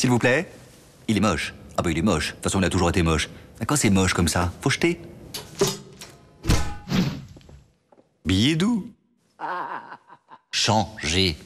S'il vous plaît Il est moche. Ah bah il est moche. De toute façon, il a toujours été moche. Quand c'est moche comme ça, faut jeter. Billet doux. Changer.